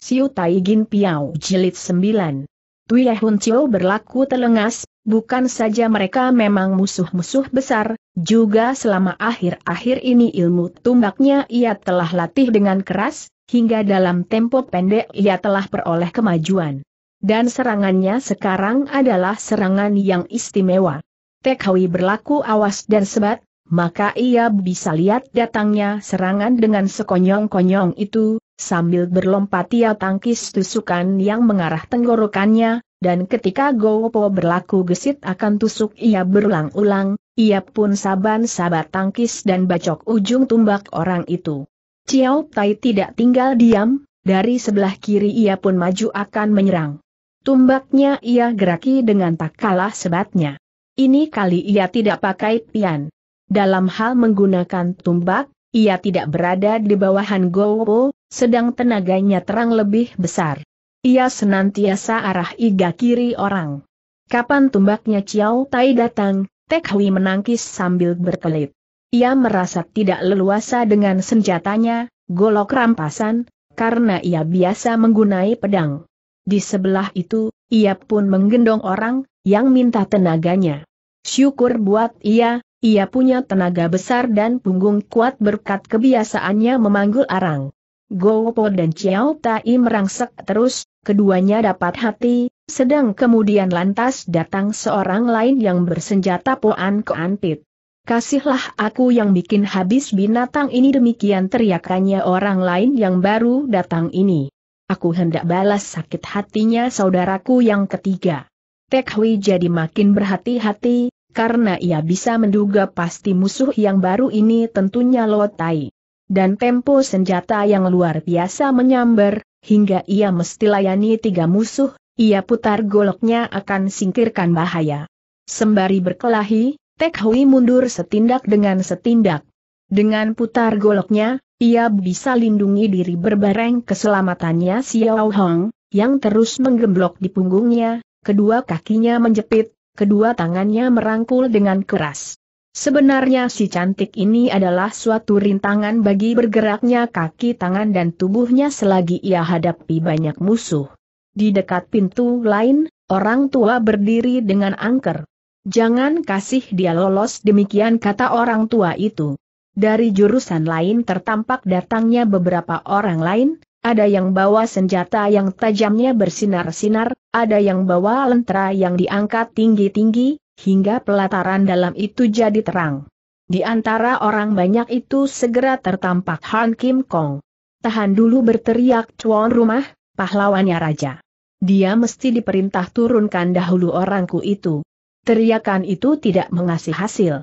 Siu Tai Gin Piao Jilid 9. Tui Hun Chiu berlaku telengas, bukan saja mereka memang musuh-musuh besar, juga selama akhir-akhir ini ilmu tumbaknya ia telah latih dengan keras, hingga dalam tempo pendek ia telah peroleh kemajuan. Dan serangannya sekarang adalah serangan yang istimewa. Tekhawi berlaku awas dan sebat, maka ia bisa lihat datangnya serangan dengan sekonyong-konyong itu, Sambil berlompat ia tangkis tusukan yang mengarah tenggorokannya, dan ketika Gopo berlaku gesit akan tusuk ia berulang-ulang, ia pun saban-sabat tangkis dan bacok ujung tumbak orang itu. Ciao Tai tidak tinggal diam, dari sebelah kiri ia pun maju akan menyerang. Tumbaknya ia geraki dengan tak kalah sebatnya. Ini kali ia tidak pakai pian. Dalam hal menggunakan tumbak, ia tidak berada di bawahan Gopo, sedang tenaganya terang lebih besar. Ia senantiasa arah iga kiri orang. Kapan tumbaknya Ciao Tai datang, Tek Hui menangkis sambil berkelit. Ia merasa tidak leluasa dengan senjatanya, golok rampasan, karena ia biasa menggunai pedang. Di sebelah itu, ia pun menggendong orang, yang minta tenaganya. Syukur buat ia, ia punya tenaga besar dan punggung kuat berkat kebiasaannya memanggul arang. Gopo dan Chiao Tai merangsek terus, keduanya dapat hati, sedang kemudian lantas datang seorang lain yang bersenjata Poan ke antit. Kasihlah aku yang bikin habis binatang ini demikian teriakannya orang lain yang baru datang ini. Aku hendak balas sakit hatinya saudaraku yang ketiga. Tek Hui jadi makin berhati-hati, karena ia bisa menduga pasti musuh yang baru ini tentunya Lotai dan tempo senjata yang luar biasa menyambar, hingga ia mesti layani tiga musuh, ia putar goloknya akan singkirkan bahaya. Sembari berkelahi, Tek Hui mundur setindak dengan setindak. Dengan putar goloknya, ia bisa lindungi diri berbareng keselamatannya Xiao Hong, yang terus menggemblok di punggungnya, kedua kakinya menjepit, kedua tangannya merangkul dengan keras. Sebenarnya si cantik ini adalah suatu rintangan bagi bergeraknya kaki tangan dan tubuhnya selagi ia hadapi banyak musuh. Di dekat pintu lain, orang tua berdiri dengan angker. Jangan kasih dia lolos demikian kata orang tua itu. Dari jurusan lain tertampak datangnya beberapa orang lain, ada yang bawa senjata yang tajamnya bersinar-sinar, ada yang bawa lentera yang diangkat tinggi-tinggi, hingga pelataran dalam itu jadi terang. Di antara orang banyak itu segera tertampak Han Kim Kong. Tahan dulu berteriak cuan rumah, pahlawannya raja. Dia mesti diperintah turunkan dahulu orangku itu. Teriakan itu tidak mengasih hasil.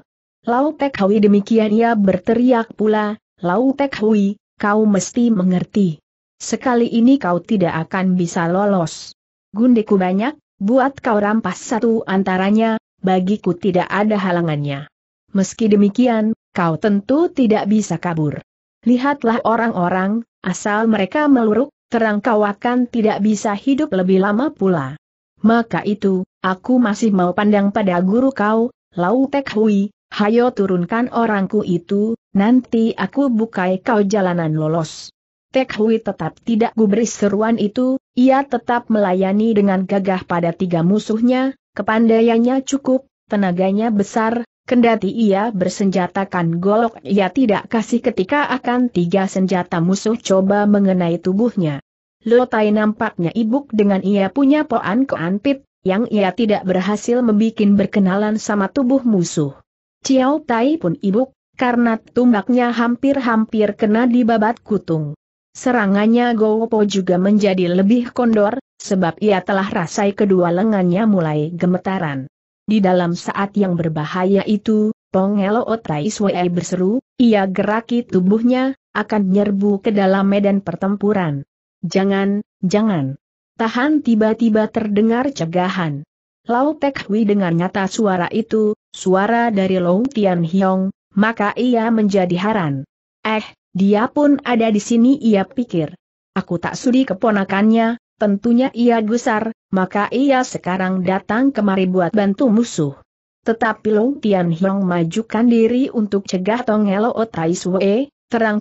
Lau Pek Hui demikian ia berteriak pula, Lau Pek Hui, kau mesti mengerti. Sekali ini kau tidak akan bisa lolos. Gundeku banyak, buat kau rampas satu antaranya, bagiku tidak ada halangannya. Meski demikian, kau tentu tidak bisa kabur. Lihatlah orang-orang, asal mereka meluruk, terang kau akan tidak bisa hidup lebih lama pula. Maka itu, aku masih mau pandang pada guru kau, Lau Tek Hui, hayo turunkan orangku itu, nanti aku bukai kau jalanan lolos. Tek Hui tetap tidak gubris seruan itu, ia tetap melayani dengan gagah pada tiga musuhnya, kepandaiannya cukup, tenaganya besar, kendati ia bersenjatakan golok ia tidak kasih ketika akan tiga senjata musuh coba mengenai tubuhnya. Lotai nampaknya ibuk dengan ia punya poan keanpit, yang ia tidak berhasil membuat berkenalan sama tubuh musuh. Ciao Tai pun ibuk, karena tumbaknya hampir-hampir kena di babat kutung. Serangannya Gopo juga menjadi lebih kondor, sebab ia telah rasai kedua lengannya mulai gemetaran. Di dalam saat yang berbahaya itu, Pongelo Otai berseru, ia geraki tubuhnya, akan nyerbu ke dalam medan pertempuran. Jangan, jangan. Tahan tiba-tiba terdengar cegahan. Lau Tek Hui dengar nyata suara itu, suara dari Long Tian Hiong, maka ia menjadi haran. Eh, dia pun ada di sini ia pikir. Aku tak sudi keponakannya, tentunya ia gusar, maka ia sekarang datang kemari buat bantu musuh. Tetapi Long Tian Hiong majukan diri untuk cegah Tong Helo Tai Sue, terang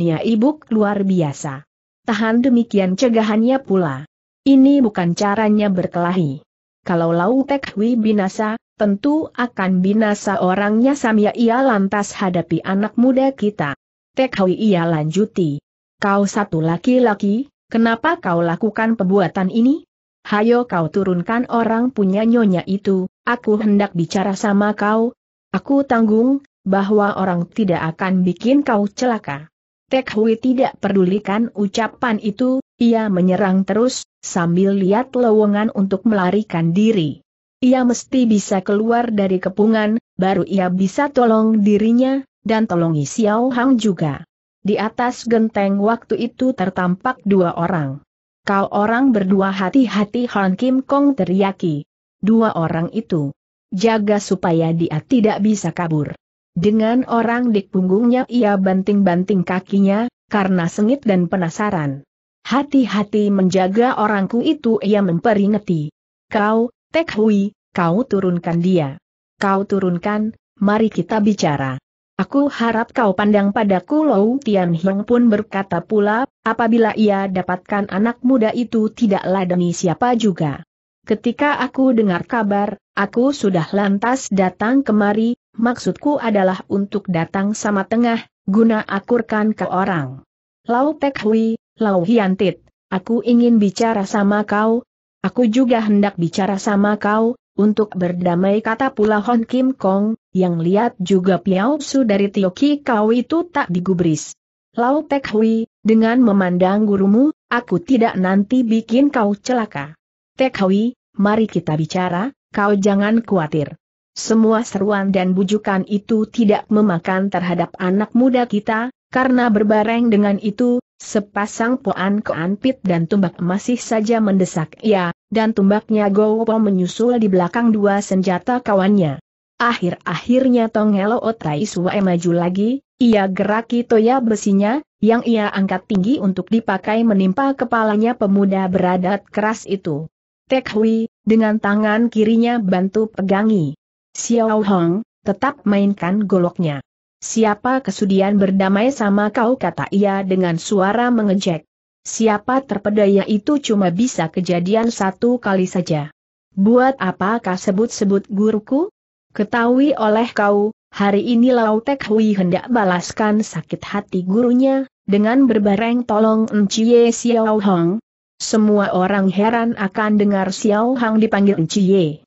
ia ibuk luar biasa. Tahan demikian cegahannya pula. Ini bukan caranya berkelahi. Kalau Lau Tek Hui binasa, tentu akan binasa orangnya samia ia lantas hadapi anak muda kita. Tek Hui ia lanjuti. Kau satu laki-laki, kenapa kau lakukan pembuatan ini? Hayo kau turunkan orang punya nyonya itu, aku hendak bicara sama kau. Aku tanggung, bahwa orang tidak akan bikin kau celaka. Tek Hui tidak pedulikan ucapan itu, ia menyerang terus, sambil lihat lowongan untuk melarikan diri. Ia mesti bisa keluar dari kepungan, baru ia bisa tolong dirinya, dan tolongi Xiao Hang juga. Di atas genteng waktu itu tertampak dua orang. Kau orang berdua hati-hati Han Kim Kong teriaki. Dua orang itu. Jaga supaya dia tidak bisa kabur. Dengan orang di punggungnya ia banting-banting kakinya, karena sengit dan penasaran. Hati-hati menjaga orangku itu ia memperingati. Kau, Tek Hui, kau turunkan dia. Kau turunkan, mari kita bicara. Aku harap kau pandang padaku Lou Tian Hiong pun berkata pula, apabila ia dapatkan anak muda itu tidaklah demi siapa juga. Ketika aku dengar kabar, aku sudah lantas datang kemari, maksudku adalah untuk datang sama tengah, guna akurkan ke orang. Lau Tek Hui, Lau Hiantit, aku ingin bicara sama kau, aku juga hendak bicara sama kau, untuk berdamai kata pula Hon Kim Kong, yang lihat juga Piao Su dari Tio Ki Kau itu tak digubris. Lau Tek Hui, dengan memandang gurumu, aku tidak nanti bikin kau celaka. Tek Hui, mari kita bicara, kau jangan khawatir. Semua seruan dan bujukan itu tidak memakan terhadap anak muda kita, karena berbareng dengan itu, Sepasang poan keanpit dan tumbak masih saja mendesak ia, ya, dan tumbaknya Gowo menyusul di belakang dua senjata kawannya. Akhir-akhirnya Tonghelo Otai Suwae maju lagi, ia geraki toya besinya, yang ia angkat tinggi untuk dipakai menimpa kepalanya pemuda beradat keras itu. Tek Hui, dengan tangan kirinya bantu pegangi. Xiao Hong, tetap mainkan goloknya. Siapa kesudian berdamai sama kau kata ia dengan suara mengejek. Siapa terpedaya itu cuma bisa kejadian satu kali saja. Buat apa kau sebut-sebut guruku? Ketahui oleh kau, hari ini Lau Tek Hui hendak balaskan sakit hati gurunya, dengan berbareng tolong Enciye Xiao Hong. Semua orang heran akan dengar Xiao Hong dipanggil Enciye.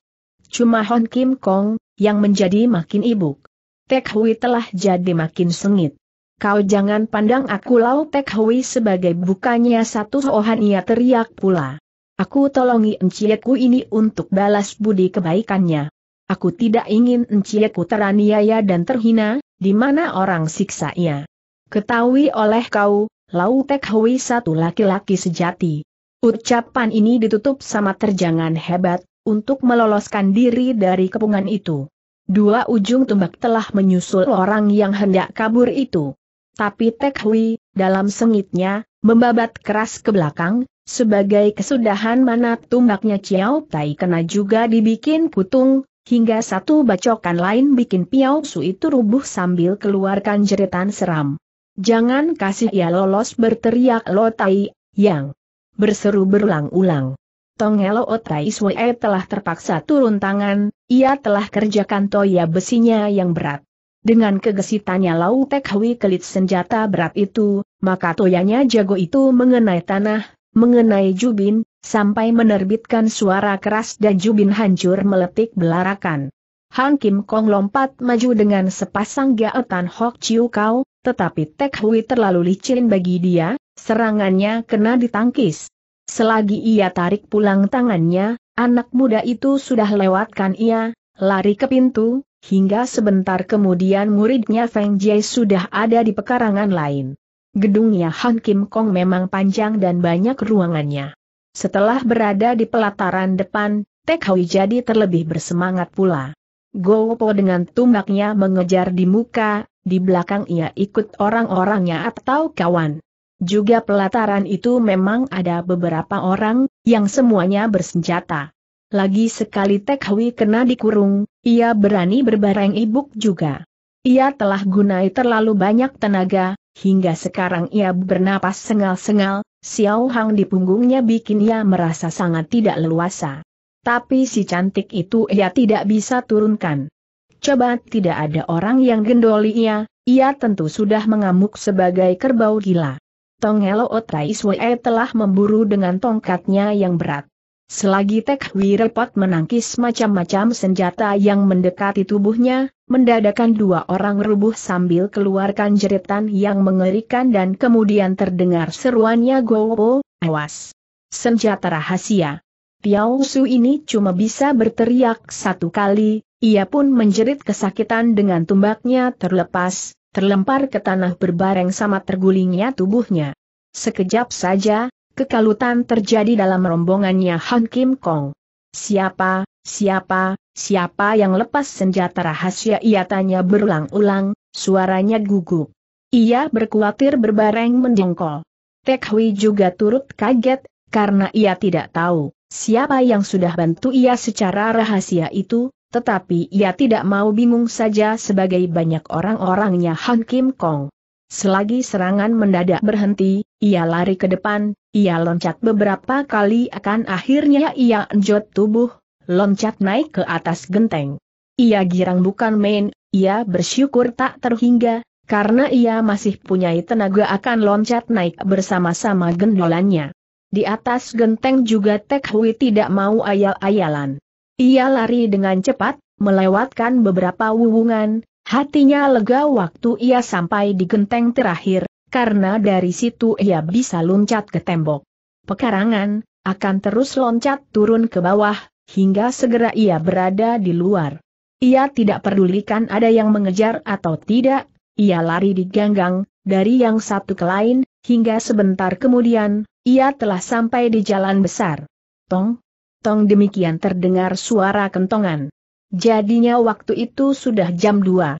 Cuma Hon Kim Kong, yang menjadi makin ibuk. Tek Hui telah jadi makin sengit. Kau jangan pandang aku Lau Tek Hui sebagai bukannya satu sohan ia teriak pula. Aku tolongi encieku ini untuk balas budi kebaikannya. Aku tidak ingin encieku teraniaya dan terhina, di mana orang siksa ia. Ketahui oleh kau, Lau Tek Hui satu laki-laki sejati. Ucapan ini ditutup sama terjangan hebat, untuk meloloskan diri dari kepungan itu. Dua ujung tombak telah menyusul orang yang hendak kabur itu. Tapi Tek Hui, dalam sengitnya, membabat keras ke belakang, sebagai kesudahan mana tombaknya Chiao Tai kena juga dibikin kutung, hingga satu bacokan lain bikin Piao Su itu rubuh sambil keluarkan jeritan seram. Jangan kasih ia lolos berteriak Lo Tai, yang berseru berulang-ulang. Tonghelo Otai Swe telah terpaksa turun tangan, ia telah kerjakan toya besinya yang berat. Dengan kegesitannya Lau Tek Hui kelit senjata berat itu, maka toyanya jago itu mengenai tanah, mengenai jubin, sampai menerbitkan suara keras dan jubin hancur meletik belarakan. Hang Kim Kong lompat maju dengan sepasang gaetan Hok Chiu Kau, tetapi Tek Hui terlalu licin bagi dia, serangannya kena ditangkis. Selagi ia tarik pulang tangannya, anak muda itu sudah lewatkan ia, lari ke pintu, hingga sebentar kemudian muridnya Feng Jie sudah ada di pekarangan lain. Gedungnya Han Kim Kong memang panjang dan banyak ruangannya. Setelah berada di pelataran depan, Tek Hui jadi terlebih bersemangat pula. Gopo dengan tumbaknya mengejar di muka, di belakang ia ikut orang-orangnya atau kawan. Juga pelataran itu memang ada beberapa orang, yang semuanya bersenjata. Lagi sekali Tek Hui kena dikurung, ia berani berbareng ibuk juga. Ia telah gunai terlalu banyak tenaga, hingga sekarang ia bernapas sengal-sengal, Xiao Hang di punggungnya bikin ia merasa sangat tidak leluasa. Tapi si cantik itu ia tidak bisa turunkan. Coba tidak ada orang yang gendoli ia, ia tentu sudah mengamuk sebagai kerbau gila. Tong Helo Otai Swee telah memburu dengan tongkatnya yang berat. Selagi Tek Hui repot menangkis macam-macam senjata yang mendekati tubuhnya, mendadakan dua orang rubuh sambil keluarkan jeritan yang mengerikan dan kemudian terdengar seruannya Gowo, awas! Senjata rahasia. Piao Su ini cuma bisa berteriak satu kali, ia pun menjerit kesakitan dengan tumbaknya terlepas, terlempar ke tanah berbareng sama tergulingnya tubuhnya. Sekejap saja, kekalutan terjadi dalam rombongannya Han Kim Kong. Siapa, siapa, siapa yang lepas senjata rahasia ia tanya berulang-ulang, suaranya gugup. Ia berkuatir berbareng mendengkol. Tek Hui juga turut kaget, karena ia tidak tahu siapa yang sudah bantu ia secara rahasia itu, tetapi ia tidak mau bingung saja sebagai banyak orang-orangnya Han Kim Kong. Selagi serangan mendadak berhenti, ia lari ke depan, ia loncat beberapa kali akan akhirnya ia enjot tubuh, loncat naik ke atas genteng. Ia girang bukan main, ia bersyukur tak terhingga, karena ia masih punya tenaga akan loncat naik bersama-sama gendolannya. Di atas genteng juga Tek Hui tidak mau ayal-ayalan. Ia lari dengan cepat, melewatkan beberapa wuwungan, hatinya lega waktu ia sampai di genteng terakhir, karena dari situ ia bisa loncat ke tembok. Pekarangan, akan terus loncat turun ke bawah, hingga segera ia berada di luar. Ia tidak pedulikan ada yang mengejar atau tidak, ia lari di ganggang, dari yang satu ke lain, hingga sebentar kemudian, ia telah sampai di jalan besar. Tong, tong demikian terdengar suara kentongan. Jadinya waktu itu sudah jam 2.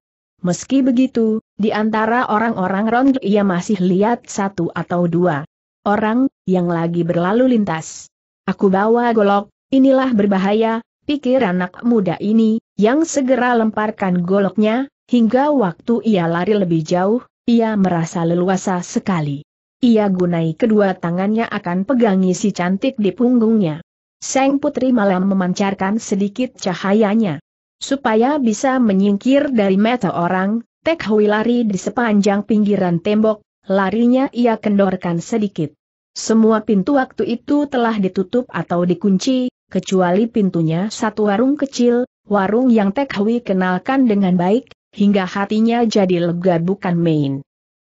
Meski begitu, di antara orang-orang rond ia masih lihat satu atau dua orang yang lagi berlalu lintas. Aku bawa golok, inilah berbahaya, pikir anak muda ini, yang segera lemparkan goloknya, hingga waktu ia lari lebih jauh, ia merasa leluasa sekali. Ia gunai kedua tangannya akan pegangi si cantik di punggungnya. Seng Putri Malam memancarkan sedikit cahayanya. Supaya bisa menyingkir dari mata orang, Tek Hui lari di sepanjang pinggiran tembok, larinya ia kendorkan sedikit. Semua pintu waktu itu telah ditutup atau dikunci, kecuali pintunya satu warung kecil, warung yang Tek Hui kenalkan dengan baik, hingga hatinya jadi lega bukan main.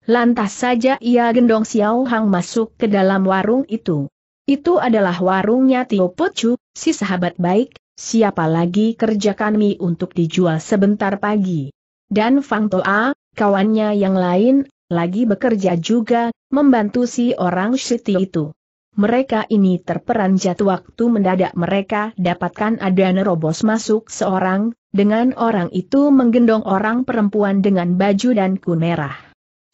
Lantas saja ia gendong Xiao Hang masuk ke dalam warung itu. Itu adalah warungnya Tio Pocu, si sahabat baik, siapa lagi kerjakan mie untuk dijual sebentar pagi. Dan Fang Toa, kawannya yang lain, lagi bekerja juga, membantu si orang Siti itu. Mereka ini terperanjat waktu mendadak mereka dapatkan ada nerobos masuk seorang, dengan orang itu menggendong orang perempuan dengan baju dan kun merah.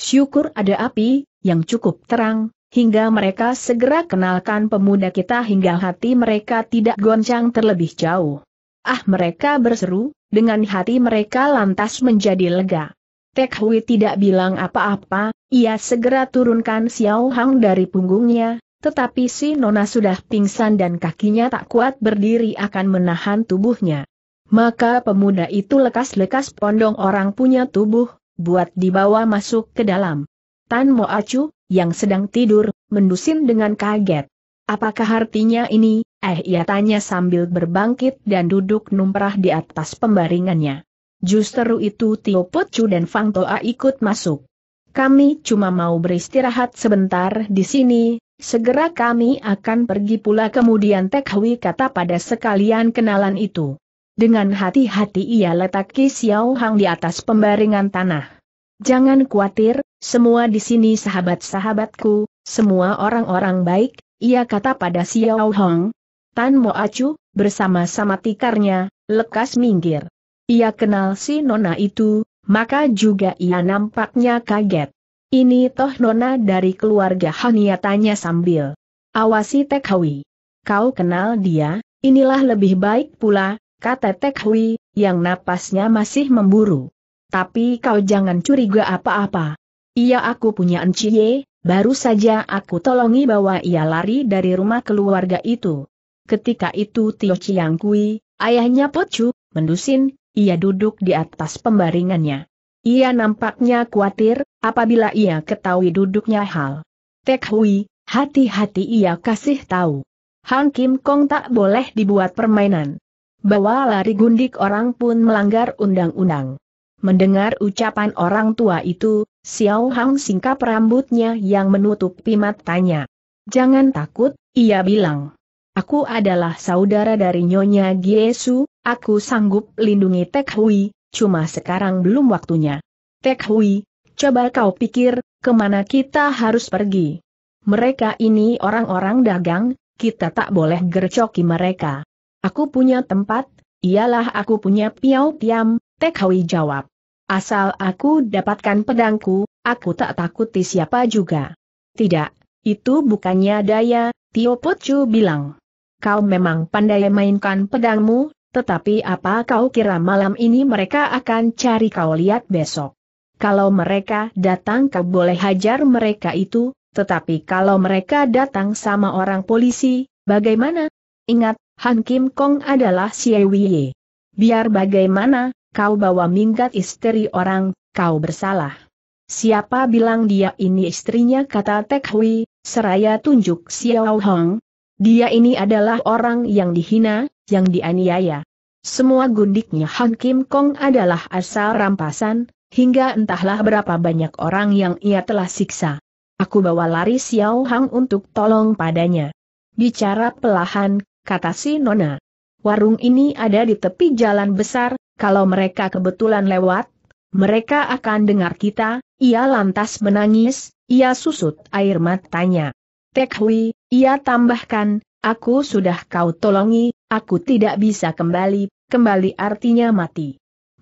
Syukur ada api, yang cukup terang, hingga mereka segera kenalkan pemuda kita hingga hati mereka tidak goncang terlebih jauh. Ah mereka berseru, dengan hati mereka lantas menjadi lega. Tek Hui tidak bilang apa-apa, ia segera turunkan Xiao Hang dari punggungnya, tetapi si Nona sudah pingsan dan kakinya tak kuat berdiri akan menahan tubuhnya. Maka pemuda itu lekas-lekas pondong orang punya tubuh, buat dibawa masuk ke dalam. Tan Mo Acu, yang sedang tidur, mendusin dengan kaget. Apakah artinya ini, eh ia tanya sambil berbangkit dan duduk numprah di atas pembaringannya. Justru itu Tio Pocu dan Fang Toa ikut masuk. Kami cuma mau beristirahat sebentar di sini, segera kami akan pergi pula kemudian Tek Hui kata pada sekalian kenalan itu. Dengan hati-hati ia letak Xiao Hang di atas pembaringan tanah. Jangan khawatir, semua di sini sahabat-sahabatku, semua orang-orang baik, ia kata pada Xiao Hong. Tan Mo Acu, bersama-sama tikarnya, lekas minggir. Ia kenal si Nona itu, maka juga ia nampaknya kaget. Ini toh Nona dari keluarga Hania tanya sambil. Awasi Tek Hui. Kau kenal dia, inilah lebih baik pula, kata Tek Hui, yang napasnya masih memburu. Tapi kau jangan curiga apa-apa. Iya aku punya Enciye, baru saja aku tolongi bahwa ia lari dari rumah keluarga itu. Ketika itu Tio Chiang Kui, ayahnya Pocu, mendusin, ia duduk di atas pembaringannya. Ia nampaknya khawatir, apabila ia ketahui duduknya hal. Tek Hui, hati-hati ia kasih tahu. Hang Kim Kong tak boleh dibuat permainan. Bawa lari gundik orang pun melanggar undang-undang. Mendengar ucapan orang tua itu, Xiao Hang singkap rambutnya yang menutupi matanya. Jangan takut, ia bilang. Aku adalah saudara dari Nyonya Giesu, aku sanggup lindungi Tek Hui, cuma sekarang belum waktunya. Tek Hui, coba kau pikir, kemana kita harus pergi. Mereka ini orang-orang dagang, kita tak boleh gercoki mereka. Aku punya tempat, ialah aku punya piau piam, Tek Hui jawab. Asal aku dapatkan pedangku, aku tak takuti siapa juga. Tidak, itu bukannya daya, Tio Pocu bilang. Kau memang pandai mainkan pedangmu, tetapi apa kau kira malam ini mereka akan cari kau lihat besok? Kalau mereka datang kau boleh hajar mereka itu, tetapi kalau mereka datang sama orang polisi, bagaimana? Ingat, Han Kim Kong adalah si Wei. Biar bagaimana, kau bawa minggat istri orang, kau bersalah. Siapa bilang dia ini istrinya kata Tek Hui, seraya tunjuk Xiao Hong. Dia ini adalah orang yang dihina, yang dianiaya. Semua gundiknya Han Kim Kong adalah asal rampasan, hingga entahlah berapa banyak orang yang ia telah siksa. Aku bawa lari Xiao Hong untuk tolong padanya. Bicara pelahan, kata si Nona warung ini ada di tepi jalan besar, kalau mereka kebetulan lewat, mereka akan dengar kita, ia lantas menangis, ia susut air matanya. Tek Hui, ia tambahkan, aku sudah kau tolongi, aku tidak bisa kembali, kembali artinya mati.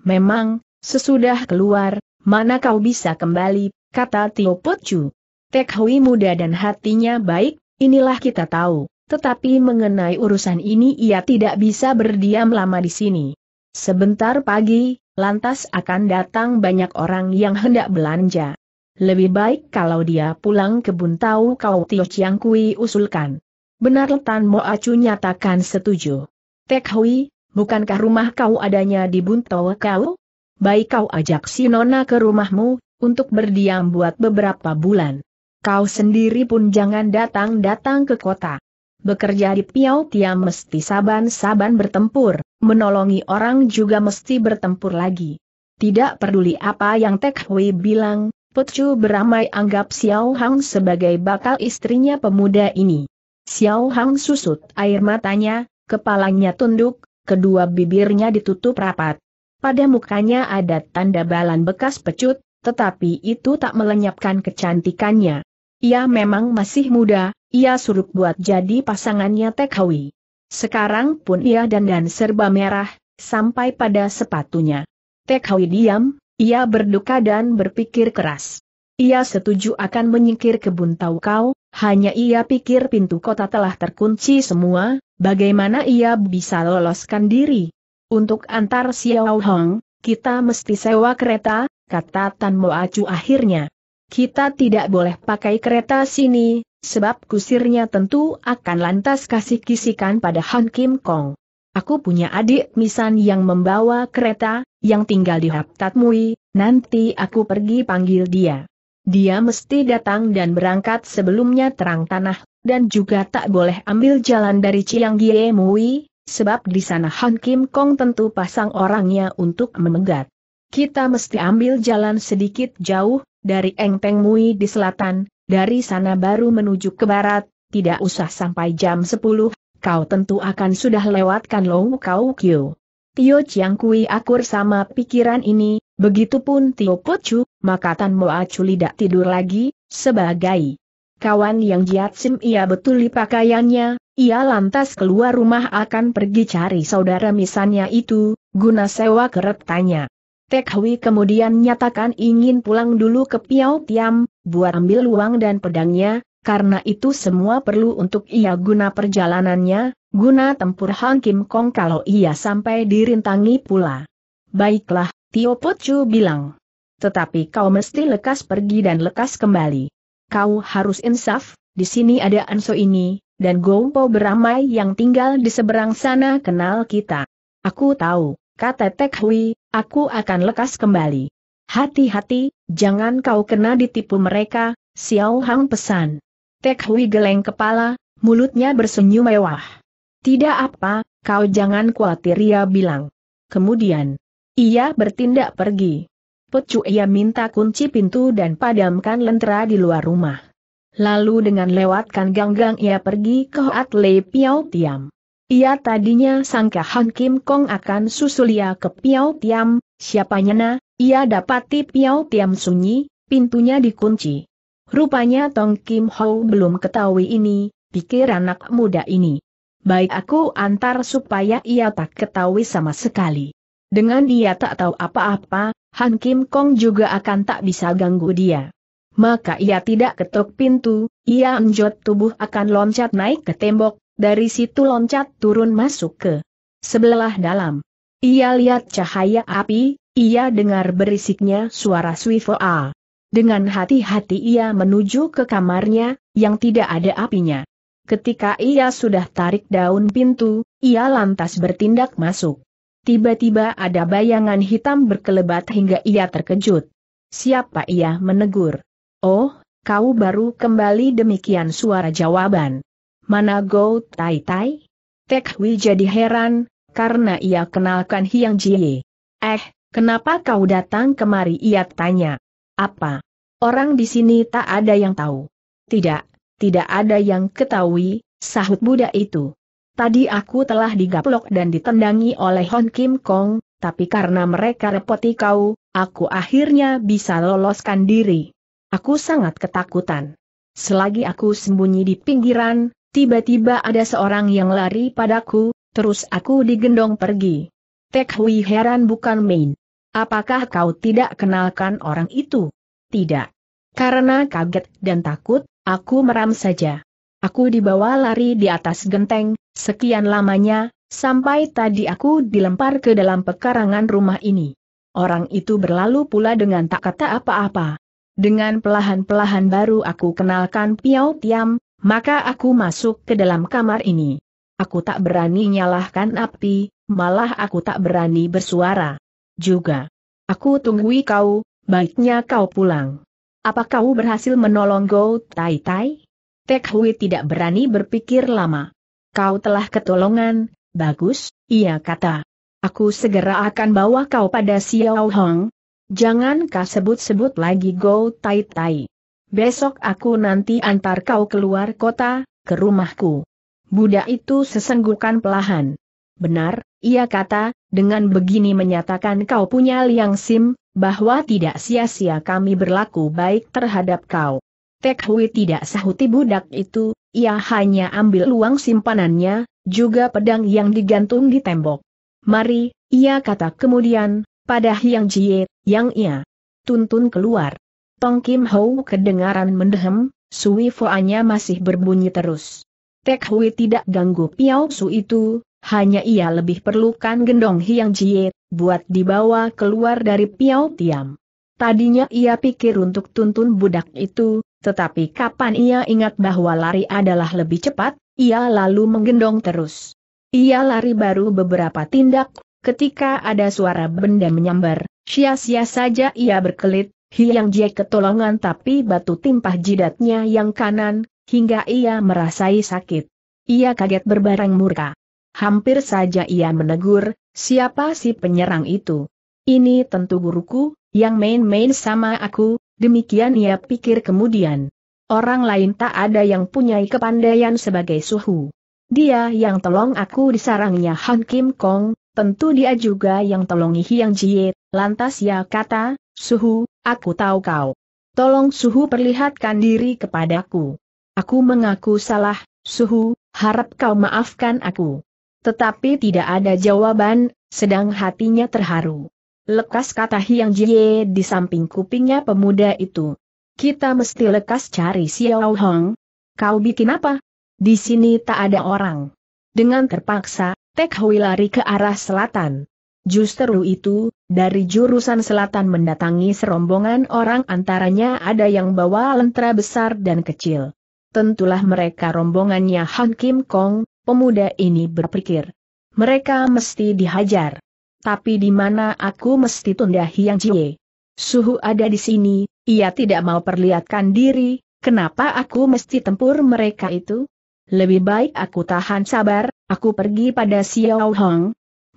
Memang, sesudah keluar, mana kau bisa kembali, kata Tio Pocu. Tek Hui muda dan hatinya baik, inilah kita tahu. Tetapi mengenai urusan ini ia tidak bisa berdiam lama di sini. Sebentar pagi, lantas akan datang banyak orang yang hendak belanja. Lebih baik kalau dia pulang ke Buntau kau Tio Chiang Kui usulkan. Benar Tan Mo Acu nyatakan setuju. Tek Hui, bukankah rumah kau adanya di Buntau kau? Baik kau ajak si Nona ke rumahmu, untuk berdiam buat beberapa bulan. Kau sendiri pun jangan datang-datang ke kota. Bekerja di Piau Tiam mesti saban-saban bertempur, menolongi orang juga mesti bertempur lagi. Tidak peduli apa yang Tek Hui bilang, Pecu beramai anggap Xiao Hang sebagai bakal istrinya pemuda ini. Xiao Hang susut air matanya, kepalanya tunduk, kedua bibirnya ditutup rapat. Pada mukanya ada tanda balan bekas pecut, tetapi itu tak melenyapkan kecantikannya. Ia memang masih muda, ia suruh buat jadi pasangannya Tekhawi. Sekarang pun ia dandan serba merah, sampai pada sepatunya. Tekhawi diam, ia berduka dan berpikir keras. Ia setuju akan menyingkir kebun tahu kau, hanya ia pikir pintu kota telah terkunci semua, bagaimana ia bisa loloskan diri. Untuk antar Xiao Hong, kita mesti sewa kereta, kata Tan Mo Moacu akhirnya. Kita tidak boleh pakai kereta sini, sebab kusirnya tentu akan lantas kasih kisikan pada Han Kim Kong. Aku punya adik Misan yang membawa kereta, yang tinggal di Haptat Mui, nanti aku pergi panggil dia. Dia mesti datang dan berangkat sebelumnya terang tanah, dan juga tak boleh ambil jalan dari Gie Mui, sebab di sana Han Kim Kong tentu pasang orangnya untuk memegat. Kita mesti ambil jalan sedikit jauh, dari Engpeng Mui di selatan, dari sana baru menuju ke barat, tidak usah sampai jam 10, kau tentu akan sudah lewatkan Lou Kau Kyo. Tio Chiang Kui akur sama pikiran ini, begitupun Tio Pocu, maka Tan Moa tidak tidur lagi, sebagai kawan yang jiat sim ia betuli pakaiannya, ia lantas keluar rumah akan pergi cari saudara misannya itu, guna sewa keretanya. Tek Hui kemudian nyatakan ingin pulang dulu ke Piau Tiam, buat ambil uang dan pedangnya, karena itu semua perlu untuk ia guna perjalanannya, guna tempur Hang Kim Kong kalau ia sampai dirintangi pula. Baiklah, Tio Pochu bilang. Tetapi kau mesti lekas pergi dan lekas kembali. Kau harus insaf, di sini ada Anso ini, dan Gompo beramai yang tinggal di seberang sana kenal kita. Aku tahu kata Tek Hui, aku akan lekas kembali. Hati-hati, jangan kau kena ditipu mereka, Xiao Hang pesan. Tek Hui geleng kepala, mulutnya bersenyum mewah. Tidak apa, kau jangan khawatir ia bilang. Kemudian, ia bertindak pergi. Pecu ia minta kunci pintu dan padamkan lentera di luar rumah. Lalu dengan lewatkan ganggang ia pergi ke Hoat Le Piao Tiam. Ia tadinya sangka Han Kim Kong akan susul ia ke Piao Tiam, siapanya na, ia dapati Piao Tiam sunyi, pintunya dikunci. Rupanya Tong Kim Ho belum ketahui ini, pikir anak muda ini. Baik aku antar supaya ia tak ketahui sama sekali. Dengan dia tak tahu apa-apa, Han Kim Kong juga akan tak bisa ganggu dia. Maka ia tidak ketuk pintu, ia enjot tubuh akan loncat naik ke tembok, dari situ loncat turun masuk ke sebelah dalam. Ia lihat cahaya api, ia dengar berisiknya suara Swifoa. Dengan hati-hati ia menuju ke kamarnya, yang tidak ada apinya. Ketika ia sudah tarik daun pintu, ia lantas bertindak masuk. Tiba-tiba ada bayangan hitam berkelebat hingga ia terkejut. Siapa ia menegur? Oh, kau baru kembali demikian suara jawaban. Mana Go Tai Tai? Tek Hui jadi heran, karena ia kenalkan Hiang Jie. Eh, kenapa kau datang kemari ia tanya. Apa? Orang di sini tak ada yang tahu. Tidak, tidak ada yang ketahui, sahut Buddha itu. Tadi aku telah digaplok dan ditendangi oleh Hon Kim Kong, tapi karena mereka repoti kau, aku akhirnya bisa loloskan diri. Aku sangat ketakutan. Selagi aku sembunyi di pinggiran, Tiba-tiba ada seorang yang lari padaku, terus aku digendong pergi. Tek Hui heran bukan main. Apakah kau tidak kenalkan orang itu? Tidak. Karena kaget dan takut, aku meram saja. Aku dibawa lari di atas genteng, sekian lamanya, sampai tadi aku dilempar ke dalam pekarangan rumah ini. Orang itu berlalu pula dengan tak kata apa-apa. Dengan pelahan-pelahan baru aku kenalkan Piao Tiam, maka aku masuk ke dalam kamar ini. Aku tak berani nyalahkan api, malah aku tak berani bersuara. Juga. Aku tunggui kau, baiknya kau pulang. Apa kau berhasil menolong Go Tai Tai? Tek Hui tidak berani berpikir lama. Kau telah ketolongan, bagus, ia kata. Aku segera akan bawa kau pada Xiao Hong. Jangan kau sebut-sebut lagi Go Tai Tai. Besok aku nanti antar kau keluar kota, ke rumahku. Budak itu sesenggukan pelahan. Benar, ia kata, dengan begini menyatakan kau punya liang sim, bahwa tidak sia-sia kami berlaku baik terhadap kau. Tek Hui tidak sahuti budak itu, ia hanya ambil uang simpanannya, juga pedang yang digantung di tembok. Mari, ia kata kemudian, pada Hyang Jie, yang ia tuntun keluar. Tong Kim Hou kedengaran mendehem, Sui Foanya masih berbunyi terus. Tek Hui tidak ganggu Piao Su itu, hanya ia lebih perlukan gendong Hiang Jie, buat dibawa keluar dari Piao Tiam. Tadinya ia pikir untuk tuntun budak itu, tetapi kapan ia ingat bahwa lari adalah lebih cepat, ia lalu menggendong terus. Ia lari baru beberapa tindak, ketika ada suara benda menyambar, sia-sia saja ia berkelit, Hiang Jie ketolongan tapi batu timpah jidatnya yang kanan, hingga ia merasai sakit. Ia kaget berbaring murka. Hampir saja ia menegur, siapa si penyerang itu? Ini tentu guruku, yang main-main sama aku, demikian ia pikir kemudian. Orang lain tak ada yang punyai kepandaian sebagai suhu. Dia yang tolong aku disarangnya Han Kim Kong, tentu dia juga yang tolongi Hiang Jie, lantas ia kata, Suhu, aku tahu kau. Tolong Suhu perlihatkan diri kepadaku. Aku mengaku salah, Suhu, harap kau maafkan aku. Tetapi tidak ada jawaban, sedang hatinya terharu. Lekas kata yang Jie di samping kupingnya pemuda itu. Kita mesti lekas cari Xiao Hong. Kau bikin apa? Di sini tak ada orang. Dengan terpaksa, Tek Hui lari ke arah selatan. Justru itu, dari jurusan selatan mendatangi serombongan orang antaranya ada yang bawa lentera besar dan kecil. Tentulah mereka rombongannya Han Kim Kong, pemuda ini berpikir. Mereka mesti dihajar. Tapi di mana aku mesti tunda Hiang Jie? Suhu ada di sini, ia tidak mau perlihatkan diri, kenapa aku mesti tempur mereka itu? Lebih baik aku tahan sabar, aku pergi pada Xiao Hong,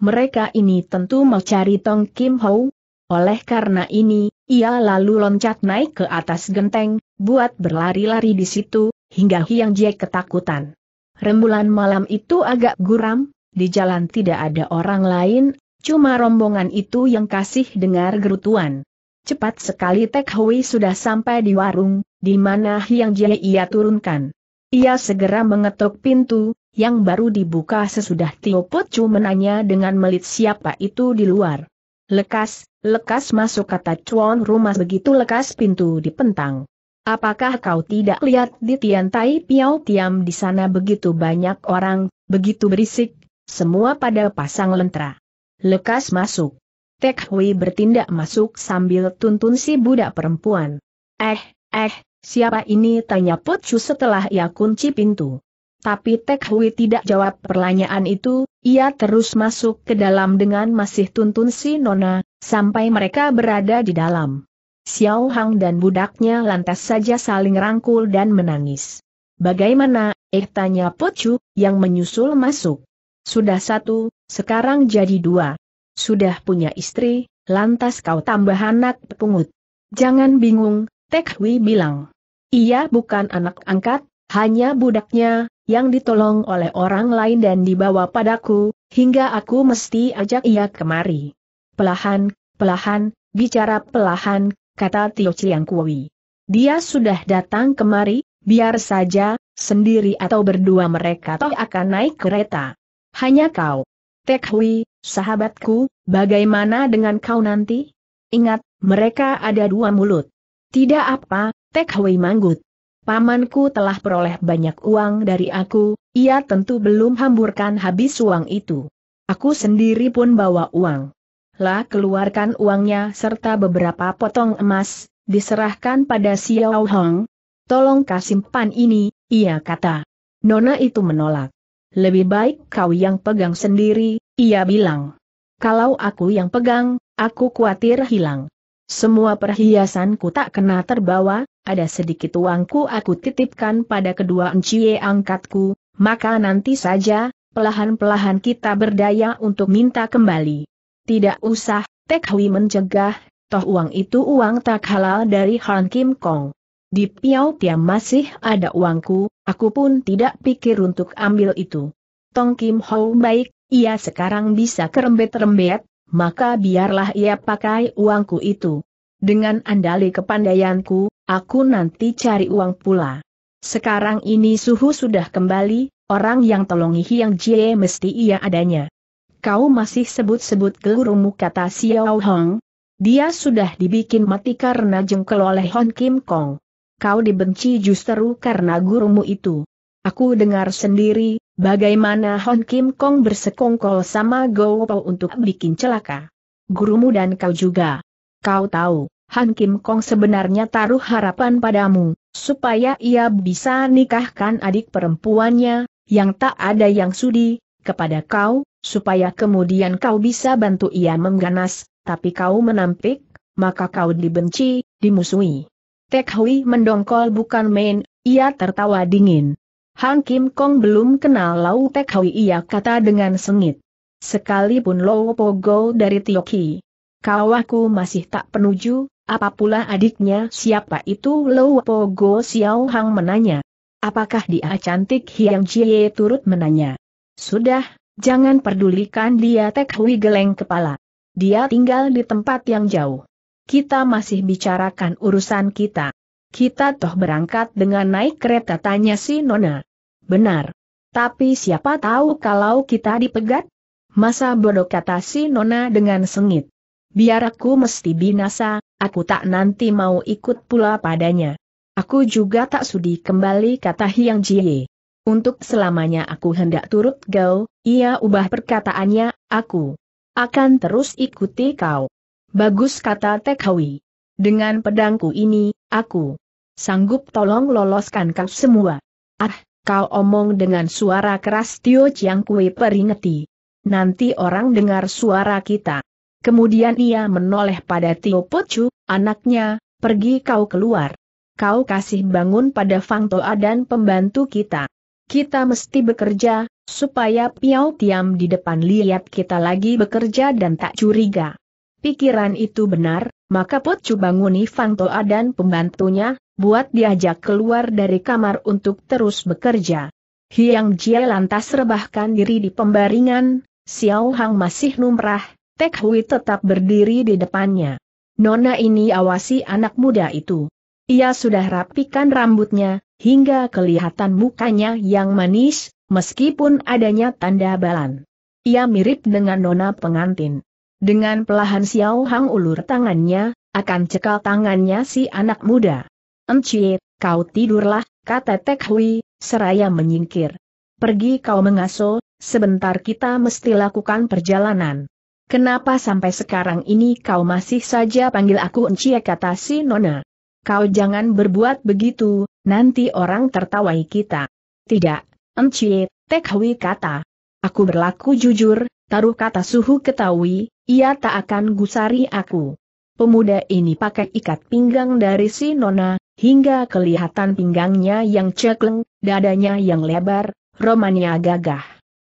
mereka ini tentu mau cari Tong Kim Ho. Oleh karena ini, ia lalu loncat naik ke atas genteng, buat berlari-lari di situ, hingga Hiang Jie ketakutan. Rembulan malam itu agak guram, di jalan tidak ada orang lain, cuma rombongan itu yang kasih dengar gerutuan. Cepat sekali Tek Hui sudah sampai di warung, di mana Hiang Jie ia turunkan. Ia segera mengetuk pintu, yang baru dibuka sesudah Tio Pocu menanya dengan melit siapa itu di luar. Lekas, lekas masuk kata Chuan. rumah begitu lekas pintu dipentang. Apakah kau tidak lihat di Tian Tai Piao Tiam di sana begitu banyak orang, begitu berisik, semua pada pasang lentera. Lekas masuk. Tek Hui bertindak masuk sambil tuntun si budak perempuan. Eh, eh, siapa ini tanya Pocu setelah ia kunci pintu. Tapi Tek Hui tidak jawab pertanyaan itu, ia terus masuk ke dalam dengan masih tuntun si Nona, sampai mereka berada di dalam. Xiao Hang dan budaknya lantas saja saling rangkul dan menangis. Bagaimana, eh tanya Pocu, yang menyusul masuk. Sudah satu, sekarang jadi dua. Sudah punya istri, lantas kau tambah anak pungut. Jangan bingung, Tek Hui bilang. Ia bukan anak angkat, hanya budaknya, yang ditolong oleh orang lain dan dibawa padaku, hingga aku mesti ajak ia kemari. Pelahan, pelahan, bicara pelahan, kata Tio Chiang Kui. Dia sudah datang kemari, biar saja, sendiri atau berdua mereka toh akan naik kereta. Hanya kau. Tek Hui, sahabatku, bagaimana dengan kau nanti? Ingat, mereka ada dua mulut. Tidak apa, Tek Hui manggut pamanku telah peroleh banyak uang dari aku, ia tentu belum hamburkan habis uang itu. Aku sendiri pun bawa uang. Lah keluarkan uangnya serta beberapa potong emas, diserahkan pada Xiao Hong. Tolong kasimpan ini, ia kata. Nona itu menolak. Lebih baik kau yang pegang sendiri, ia bilang. Kalau aku yang pegang, aku khawatir hilang. Semua perhiasanku tak kena terbawa, ada sedikit uangku aku titipkan pada kedua encie angkatku, maka nanti saja, pelahan-pelahan kita berdaya untuk minta kembali. Tidak usah, Tek Hui mencegah, toh uang itu uang tak halal dari Han Kim Kong. Di Piau Tiam masih ada uangku, aku pun tidak pikir untuk ambil itu. Tong Kim Ho baik, ia sekarang bisa kerembet-rembet, maka biarlah ia pakai uangku itu. Dengan andali kepandaianku, aku nanti cari uang pula. Sekarang ini suhu sudah kembali, orang yang tolongi Hiang Jie mesti ia adanya. Kau masih sebut-sebut gurumu kata Xiao Hong. Dia sudah dibikin mati karena jengkel oleh Hon Kim Kong. Kau dibenci justru karena gurumu itu. Aku dengar sendiri, Bagaimana Hon Kim Kong bersekongkol sama Go Po untuk bikin celaka? Gurumu dan kau juga. Kau tahu, Han Kim Kong sebenarnya taruh harapan padamu, supaya ia bisa nikahkan adik perempuannya, yang tak ada yang sudi, kepada kau, supaya kemudian kau bisa bantu ia mengganas, tapi kau menampik, maka kau dibenci, dimusuhi. Tek Hui mendongkol bukan main, ia tertawa dingin. Han Kim Kong belum kenal Lau Tek Hui ia kata dengan sengit. Sekalipun Lau Pogo dari Tioki. Kawaku masih tak penuju, apa pula adiknya siapa itu Lau Pogo Xiao Hang menanya. Apakah dia cantik Hiang Jie turut menanya. Sudah, jangan pedulikan dia Tek Hui geleng kepala. Dia tinggal di tempat yang jauh. Kita masih bicarakan urusan kita. Kita toh berangkat dengan naik kereta tanya si Nona. Benar. Tapi siapa tahu kalau kita dipegat? Masa bodoh kata si Nona dengan sengit. Biar aku mesti binasa, aku tak nanti mau ikut pula padanya. Aku juga tak sudi kembali kata Hiang Jie. Untuk selamanya aku hendak turut gau, ia ubah perkataannya, aku akan terus ikuti kau. Bagus kata Tekhawi. Dengan pedangku ini, aku sanggup tolong loloskan kau semua. Ah, kau omong dengan suara keras Tio Chiang Kui peringeti. Nanti orang dengar suara kita. Kemudian ia menoleh pada Tio Pocu, anaknya, pergi kau keluar. Kau kasih bangun pada Fang Toa dan pembantu kita. Kita mesti bekerja, supaya Piao Tiam di depan lihat kita lagi bekerja dan tak curiga. Pikiran itu benar, maka cubanguni Fang Toa dan pembantunya, buat diajak keluar dari kamar untuk terus bekerja. Hiang Jie lantas rebahkan diri di pembaringan, Xiao Hang masih numrah, Tek Hui tetap berdiri di depannya. Nona ini awasi anak muda itu. Ia sudah rapikan rambutnya, hingga kelihatan mukanya yang manis, meskipun adanya tanda balan. Ia mirip dengan nona pengantin. Dengan pelahan Xiao Hang ulur tangannya, akan cekal tangannya si anak muda. Encie, kau tidurlah, kata Tek Hui, seraya menyingkir. Pergi kau mengaso, sebentar kita mesti lakukan perjalanan. Kenapa sampai sekarang ini kau masih saja panggil aku Encie kata si Nona. Kau jangan berbuat begitu, nanti orang tertawai kita. Tidak, Encie, Tek Hui kata. Aku berlaku jujur, taruh kata suhu ketahui, ia tak akan gusari aku. Pemuda ini pakai ikat pinggang dari si Nona, hingga kelihatan pinggangnya yang cekleng, dadanya yang lebar, romannya gagah.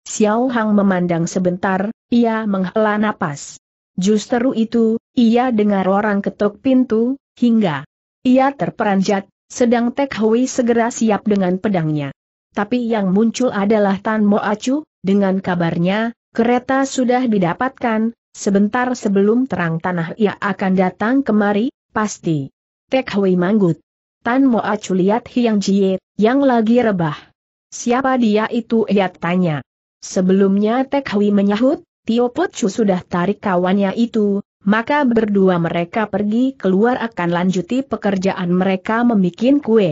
Xiao Hang memandang sebentar, ia menghela napas. Justru itu, ia dengar orang ketuk pintu, hingga ia terperanjat, sedang Tek Hui segera siap dengan pedangnya. Tapi yang muncul adalah Tan Mo Acu, dengan kabarnya, kereta sudah didapatkan, Sebentar sebelum terang tanah ia akan datang kemari, pasti. Tek Hui manggut. Tan Mo Acu lihat Hiang Jie, yang lagi rebah. Siapa dia itu ia tanya. Sebelumnya Tek Hui menyahut, Tio Chu sudah tarik kawannya itu, maka berdua mereka pergi keluar akan lanjuti pekerjaan mereka membuat kue.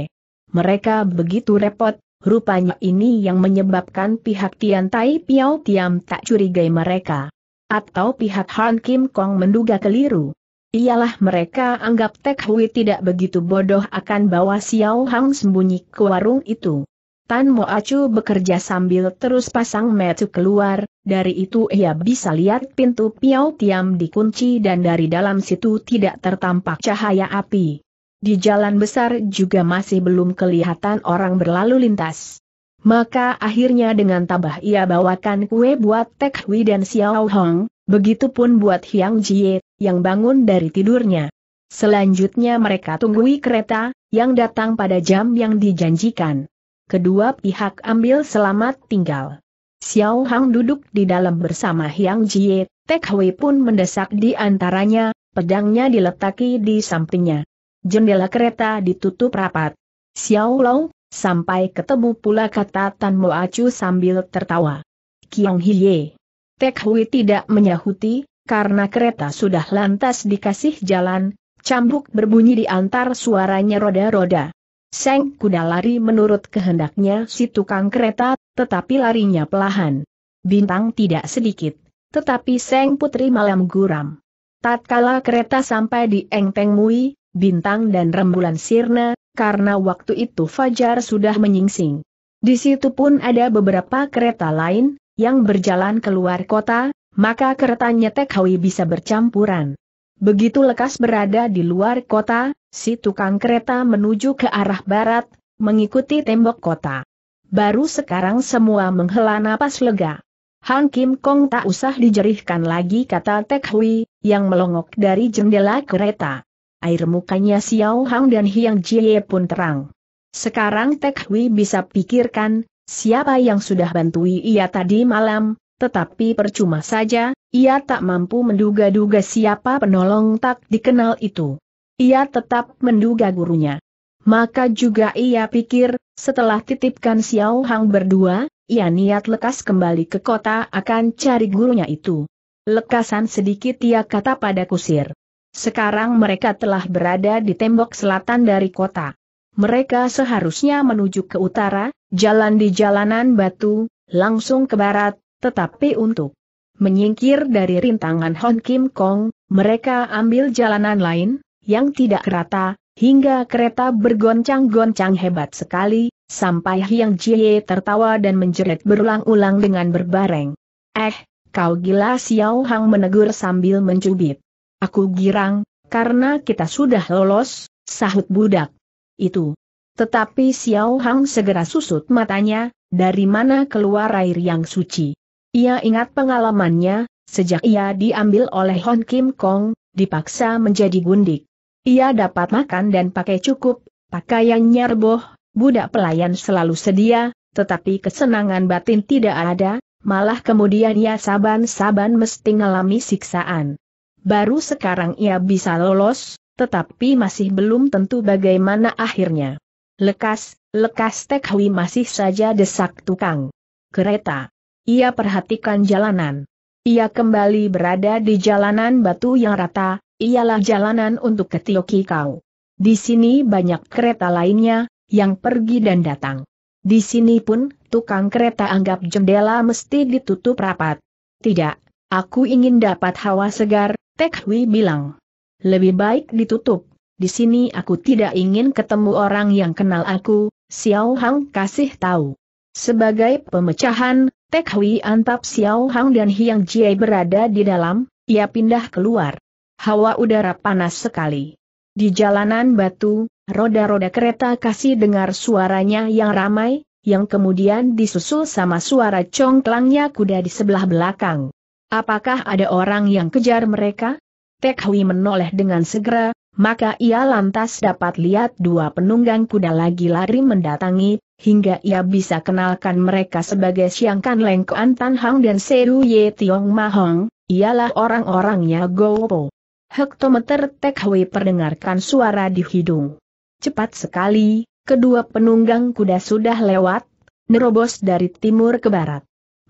Mereka begitu repot, rupanya ini yang menyebabkan pihak Tian Tai Piao Tiam tak curigai mereka. Atau pihak Han Kim Kong menduga keliru? Ialah mereka anggap Tek Hui tidak begitu bodoh akan bawa Xiao Hang sembunyi ke warung itu. Tan Mo Acu bekerja sambil terus pasang metu keluar, dari itu ia bisa lihat pintu Piau Tiam dikunci dan dari dalam situ tidak tertampak cahaya api. Di jalan besar juga masih belum kelihatan orang berlalu lintas. Maka akhirnya dengan tabah ia bawakan kue buat Tek Hui dan Xiao Hong, begitupun buat Hiang Jie, yang bangun dari tidurnya. Selanjutnya mereka tunggui kereta, yang datang pada jam yang dijanjikan. Kedua pihak ambil selamat tinggal. Xiao Hong duduk di dalam bersama Hiang Jie, Tek Hui pun mendesak di antaranya, pedangnya diletaki di sampingnya. Jendela kereta ditutup rapat. Xiao Long, Sampai ketemu pula kata Tan Moacu sambil tertawa. Kiong Hiye. Tek Hui tidak menyahuti, karena kereta sudah lantas dikasih jalan, cambuk berbunyi di antar suaranya roda-roda. Seng kuda lari menurut kehendaknya si tukang kereta, tetapi larinya pelahan. Bintang tidak sedikit, tetapi Seng Putri malam guram. Tatkala kereta sampai di Engteng Mui, bintang dan rembulan sirna, karena waktu itu fajar sudah menyingsing. Di situ pun ada beberapa kereta lain, yang berjalan keluar kota, maka keretanya Tekhawi bisa bercampuran. Begitu lekas berada di luar kota, si tukang kereta menuju ke arah barat, mengikuti tembok kota. Baru sekarang semua menghela napas lega. Hang Kim Kong tak usah dijerihkan lagi kata Tek Hui, yang melongok dari jendela kereta air mukanya Xiao Hang dan Hiang Jie pun terang. Sekarang Tek Hui bisa pikirkan, siapa yang sudah bantui ia tadi malam, tetapi percuma saja, ia tak mampu menduga-duga siapa penolong tak dikenal itu. Ia tetap menduga gurunya. Maka juga ia pikir, setelah titipkan Xiao Hang berdua, ia niat lekas kembali ke kota akan cari gurunya itu. Lekasan sedikit ia kata pada kusir. Sekarang mereka telah berada di tembok selatan dari kota. Mereka seharusnya menuju ke utara, jalan di jalanan batu, langsung ke barat, tetapi untuk menyingkir dari rintangan Hon Kim Kong, mereka ambil jalanan lain, yang tidak rata, hingga kereta bergoncang-goncang hebat sekali, sampai Hyang Jie tertawa dan menjerit berulang-ulang dengan berbareng. Eh, kau gila Xiao Hang menegur sambil mencubit. Aku girang, karena kita sudah lolos, sahut budak. Itu. Tetapi Xiao Hang segera susut matanya, dari mana keluar air yang suci. Ia ingat pengalamannya, sejak ia diambil oleh Hon Kim Kong, dipaksa menjadi gundik. Ia dapat makan dan pakai cukup, pakaiannya reboh, budak pelayan selalu sedia, tetapi kesenangan batin tidak ada, malah kemudian ia saban-saban mesti ngalami siksaan baru sekarang ia bisa lolos, tetapi masih belum tentu bagaimana akhirnya. Lekas, lekas Tek Hui masih saja desak tukang kereta. Ia perhatikan jalanan. Ia kembali berada di jalanan batu yang rata, ialah jalanan untuk ke Tiokikau. Di sini banyak kereta lainnya, yang pergi dan datang. Di sini pun, tukang kereta anggap jendela mesti ditutup rapat. Tidak, aku ingin dapat hawa segar, Tek Hui bilang. Lebih baik ditutup, di sini aku tidak ingin ketemu orang yang kenal aku, Xiao Hang kasih tahu. Sebagai pemecahan, Tek Hui antap Xiao Hang dan Hiang Jie berada di dalam, ia pindah keluar. Hawa udara panas sekali. Di jalanan batu, roda-roda kereta kasih dengar suaranya yang ramai, yang kemudian disusul sama suara congklangnya kuda di sebelah belakang. Apakah ada orang yang kejar mereka? Tek Hui menoleh dengan segera, maka ia lantas dapat lihat dua penunggang kuda lagi lari mendatangi, hingga ia bisa kenalkan mereka sebagai Siang kan Leng Kuan Tan Hang dan Seru Ye Tiong Mahong, ialah orang-orangnya Gopo. Hektometer Tek Hui perdengarkan suara di hidung. Cepat sekali, kedua penunggang kuda sudah lewat, nerobos dari timur ke barat.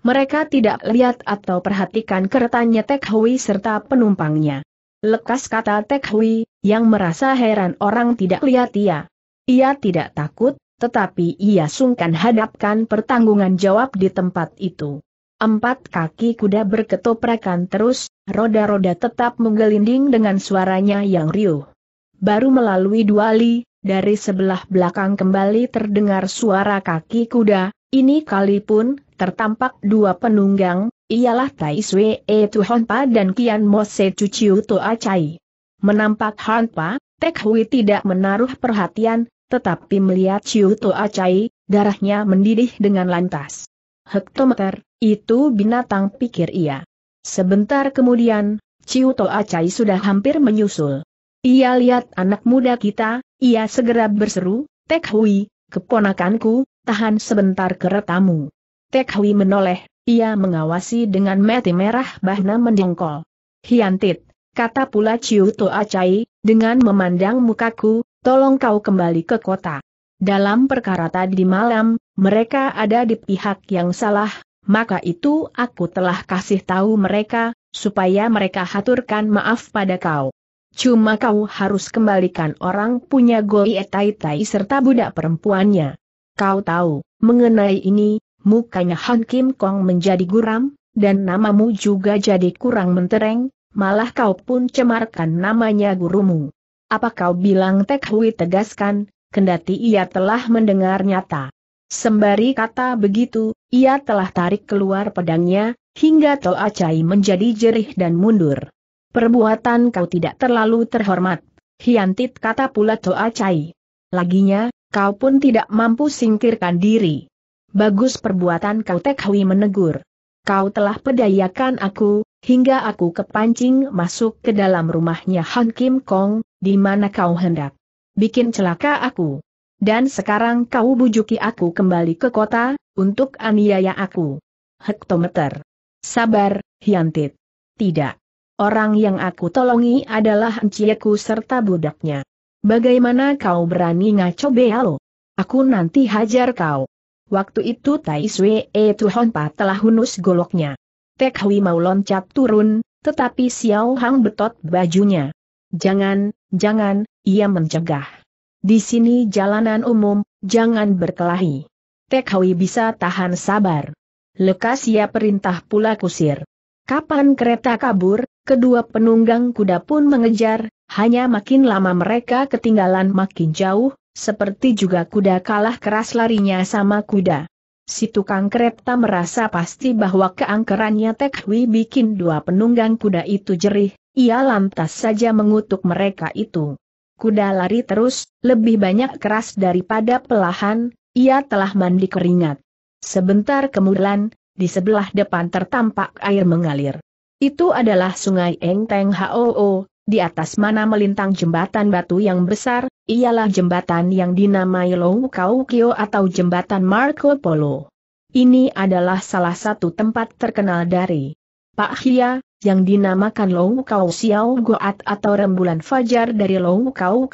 Mereka tidak lihat atau perhatikan keretanya Tek Hui serta penumpangnya. Lekas kata Tek Hui, yang merasa heran orang tidak lihat ia. Ia tidak takut, tetapi ia sungkan hadapkan pertanggungan jawab di tempat itu. Empat kaki kuda berketoprakan terus, roda-roda tetap menggelinding dengan suaranya yang riuh. Baru melalui dua li, dari sebelah belakang kembali terdengar suara kaki kuda, ini kali pun, tertampak dua penunggang, ialah Tai Sui E Tu Honpa dan Kian Mo Mose Cuciu Toa Chai. Menampak Honpa, Tek Hui tidak menaruh perhatian, tetapi melihat Ciu Toa Chai, darahnya mendidih dengan lantas. Hektometer, itu binatang pikir ia. Sebentar kemudian, Ciu Toa Chai sudah hampir menyusul. Ia lihat anak muda kita, ia segera berseru, Tek Hui, keponakanku, tahan sebentar keretamu. Tek Hui menoleh, ia mengawasi dengan mati merah bahna mendengkol. Hiantit, kata pula Ciu Toa Acai, dengan memandang mukaku, tolong kau kembali ke kota. Dalam perkara tadi malam, mereka ada di pihak yang salah, maka itu aku telah kasih tahu mereka, supaya mereka haturkan maaf pada kau. Cuma kau harus kembalikan orang punya Goi Tai Tai serta budak perempuannya. Kau tahu, mengenai ini, mukanya Han Kim Kong menjadi guram, dan namamu juga jadi kurang mentereng, malah kau pun cemarkan namanya gurumu. Apa kau bilang Tek Hui tegaskan, kendati ia telah mendengar nyata. Sembari kata begitu, ia telah tarik keluar pedangnya, hingga Toa Chai menjadi jerih dan mundur. Perbuatan kau tidak terlalu terhormat. Hiantit kata pula Toa Cai. Laginya, kau pun tidak mampu singkirkan diri. Bagus perbuatan kau Tek menegur. Kau telah pedayakan aku, hingga aku kepancing masuk ke dalam rumahnya Han Kim Kong, di mana kau hendak bikin celaka aku. Dan sekarang kau bujuki aku kembali ke kota, untuk aniaya aku. Hektometer. Sabar, Hiantit. Tidak. Orang yang aku tolongi adalah encieku serta budaknya. Bagaimana kau berani ngaco bealo? Aku nanti hajar kau. Waktu itu Tai Sue e Tuhon Pa telah hunus goloknya. Tek Hui mau loncat turun, tetapi Xiao Hang betot bajunya. Jangan, jangan, ia mencegah. Di sini jalanan umum, jangan berkelahi. Tek Hui bisa tahan sabar. Lekas ia perintah pula kusir. Kapan kereta kabur, Kedua penunggang kuda pun mengejar, hanya makin lama mereka ketinggalan makin jauh, seperti juga kuda kalah keras larinya sama kuda. Si tukang kereta merasa pasti bahwa keangkerannya Tek Hui bikin dua penunggang kuda itu jerih, ia lantas saja mengutuk mereka itu. Kuda lari terus, lebih banyak keras daripada pelahan, ia telah mandi keringat. Sebentar kemudian, di sebelah depan tertampak air mengalir. Itu adalah sungai Engteng Hoo, di atas mana melintang jembatan batu yang besar, ialah jembatan yang dinamai Lou Kaukio atau jembatan Marco Polo. Ini adalah salah satu tempat terkenal dari Pak Hia, yang dinamakan Long Kau Xiao Goat atau rembulan fajar dari Long Kau